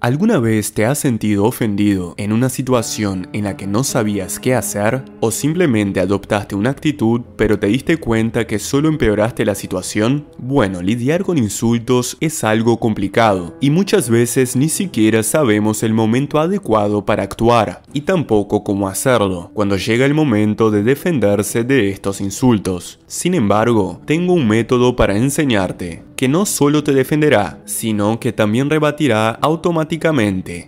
¿Alguna vez te has sentido ofendido en una situación en la que no sabías qué hacer o simplemente adoptaste una actitud pero te diste cuenta que solo empeoraste la situación? Bueno, lidiar con insultos es algo complicado y muchas veces ni siquiera sabemos el momento adecuado para actuar y tampoco cómo hacerlo cuando llega el momento de defenderse de estos insultos. Sin embargo, tengo un método para enseñarte que no solo te defenderá, sino que también rebatirá automáticamente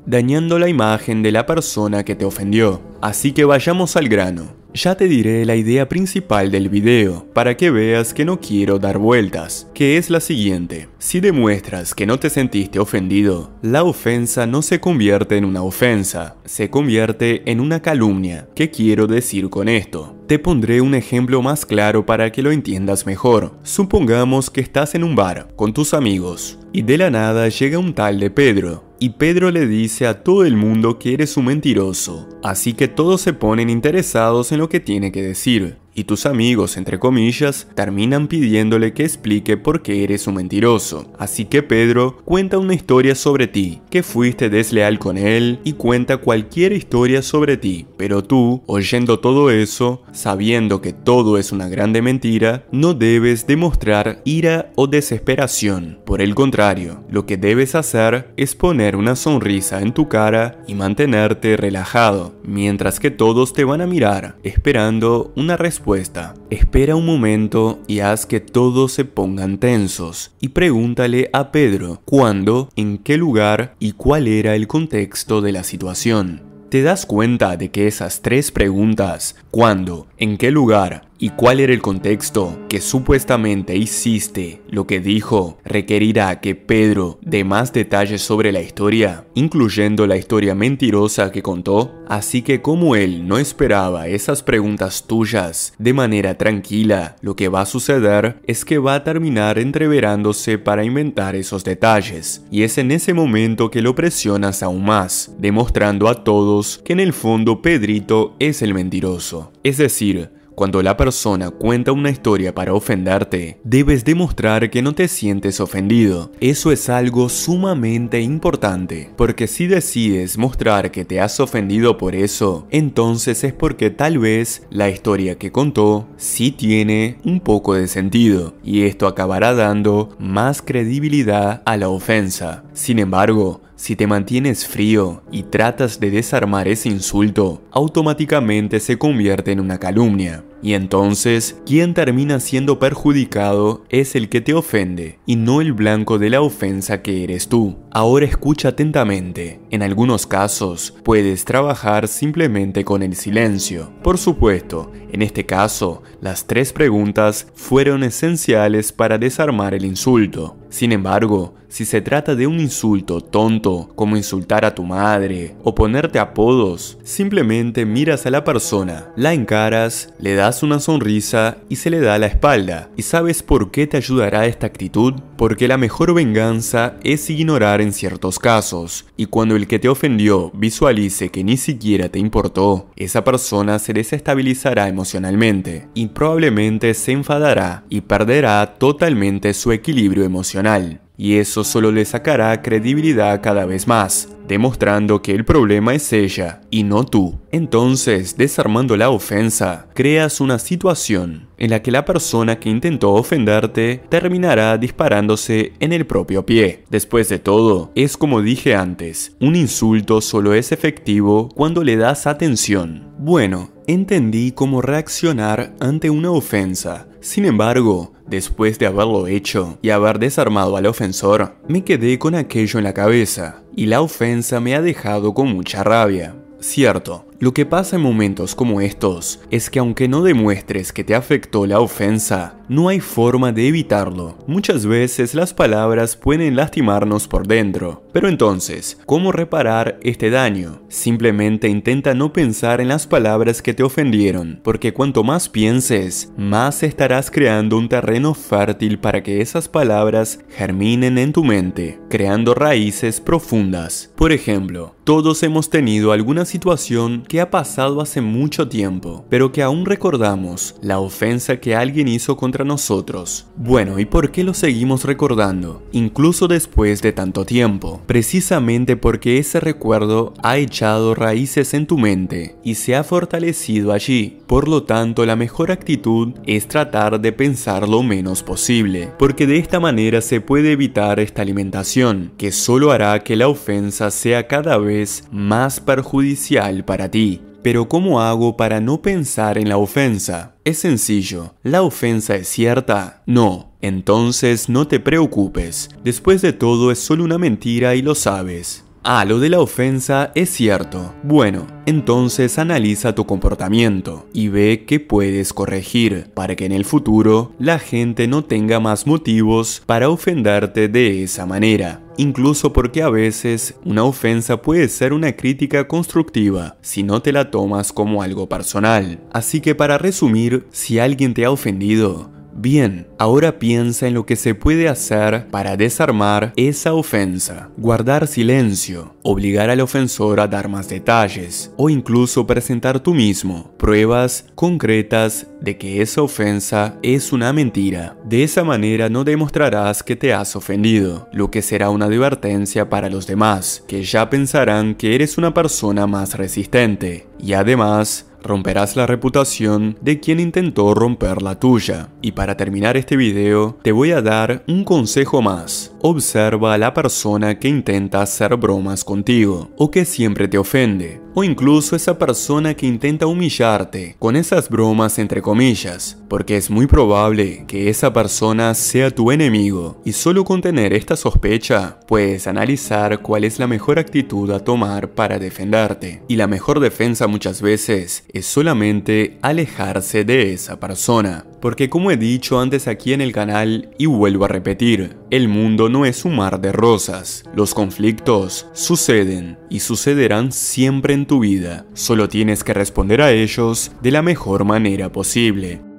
dañando la imagen de la persona que te ofendió. Así que vayamos al grano. Ya te diré la idea principal del video, para que veas que no quiero dar vueltas, que es la siguiente. Si demuestras que no te sentiste ofendido, la ofensa no se convierte en una ofensa, se convierte en una calumnia. ¿Qué quiero decir con esto? Te pondré un ejemplo más claro para que lo entiendas mejor. Supongamos que estás en un bar, con tus amigos, y de la nada llega un tal de Pedro, y Pedro le dice a todo el mundo que eres un mentiroso, así que todos se ponen interesados en lo que tiene que decir y tus amigos, entre comillas, terminan pidiéndole que explique por qué eres un mentiroso. Así que Pedro cuenta una historia sobre ti, que fuiste desleal con él y cuenta cualquier historia sobre ti, pero tú, oyendo todo eso, sabiendo que todo es una grande mentira, no debes demostrar ira o desesperación. Por el contrario, lo que debes hacer es poner una sonrisa en tu cara y mantenerte relajado, mientras que todos te van a mirar, esperando una respuesta respuesta. Espera un momento y haz que todos se pongan tensos y pregúntale a Pedro cuándo, en qué lugar y cuál era el contexto de la situación. Te das cuenta de que esas tres preguntas, cuándo, en qué lugar y cuál era el contexto que supuestamente hiciste, lo que dijo requerirá que Pedro dé más detalles sobre la historia, incluyendo la historia mentirosa que contó, así que como él no esperaba esas preguntas tuyas de manera tranquila, lo que va a suceder es que va a terminar entreverándose para inventar esos detalles, y es en ese momento que lo presionas aún más, demostrando a todos que en el fondo Pedrito es el mentiroso. Es decir, cuando la persona cuenta una historia para ofenderte, debes demostrar que no te sientes ofendido. Eso es algo sumamente importante, porque si decides mostrar que te has ofendido por eso, entonces es porque tal vez la historia que contó sí tiene un poco de sentido, y esto acabará dando más credibilidad a la ofensa. Sin embargo, si te mantienes frío y tratas de desarmar ese insulto, automáticamente se convierte en una calumnia. Y entonces, quien termina siendo perjudicado es el que te ofende y no el blanco de la ofensa que eres tú. Ahora escucha atentamente. En algunos casos, puedes trabajar simplemente con el silencio. Por supuesto, en este caso, las tres preguntas fueron esenciales para desarmar el insulto. Sin embargo, si se trata de un insulto tonto, como insultar a tu madre o ponerte apodos, simplemente miras a la persona, la encaras, le das una sonrisa y se le da la espalda. ¿Y sabes por qué te ayudará esta actitud? Porque la mejor venganza es ignorar en ciertos casos, y cuando el que te ofendió visualice que ni siquiera te importó, esa persona se desestabilizará emocionalmente y probablemente se enfadará y perderá totalmente su equilibrio emocional y eso solo le sacará credibilidad cada vez más, demostrando que el problema es ella y no tú. Entonces, desarmando la ofensa, creas una situación en la que la persona que intentó ofenderte terminará disparándose en el propio pie. Después de todo, es como dije antes, un insulto solo es efectivo cuando le das atención. Bueno, entendí cómo reaccionar ante una ofensa. Sin embargo, Después de haberlo hecho y haber desarmado al ofensor, me quedé con aquello en la cabeza, y la ofensa me ha dejado con mucha rabia. Cierto, lo que pasa en momentos como estos es que aunque no demuestres que te afectó la ofensa, no hay forma de evitarlo. Muchas veces las palabras pueden lastimarnos por dentro. Pero entonces, ¿cómo reparar este daño? Simplemente intenta no pensar en las palabras que te ofendieron, porque cuanto más pienses, más estarás creando un terreno fértil para que esas palabras germinen en tu mente, creando raíces profundas. Por ejemplo, todos hemos tenido alguna situación que ha pasado hace mucho tiempo, pero que aún recordamos la ofensa que alguien hizo contra nosotros. Bueno, ¿y por qué lo seguimos recordando? Incluso después de tanto tiempo, precisamente porque ese recuerdo ha echado raíces en tu mente y se ha fortalecido allí. Por lo tanto, la mejor actitud es tratar de pensar lo menos posible, porque de esta manera se puede evitar esta alimentación, que solo hará que la ofensa sea cada vez más perjudicial para ti. Sí, pero ¿cómo hago para no pensar en la ofensa? Es sencillo, ¿la ofensa es cierta? No, entonces no te preocupes, después de todo es solo una mentira y lo sabes. Ah, lo de la ofensa es cierto. Bueno, entonces analiza tu comportamiento y ve qué puedes corregir para que en el futuro la gente no tenga más motivos para ofenderte de esa manera. Incluso porque a veces una ofensa puede ser una crítica constructiva si no te la tomas como algo personal. Así que para resumir, si alguien te ha ofendido, Bien, ahora piensa en lo que se puede hacer para desarmar esa ofensa. Guardar silencio, obligar al ofensor a dar más detalles o incluso presentar tú mismo pruebas concretas de que esa ofensa es una mentira. De esa manera no demostrarás que te has ofendido, lo que será una advertencia para los demás, que ya pensarán que eres una persona más resistente y además romperás la reputación de quien intentó romper la tuya. Y para terminar este video, te voy a dar un consejo más. Observa a la persona que intenta hacer bromas contigo o que siempre te ofende, o incluso esa persona que intenta humillarte con esas bromas entre comillas, porque es muy probable que esa persona sea tu enemigo y solo con tener esta sospecha puedes analizar cuál es la mejor actitud a tomar para defenderte. Y la mejor defensa muchas veces es solamente alejarse de esa persona, porque como he dicho antes aquí en el canal y vuelvo a repetir, el mundo no es un mar de rosas. Los conflictos suceden y sucederán siempre en tu vida. Solo tienes que responder a ellos de la mejor manera posible.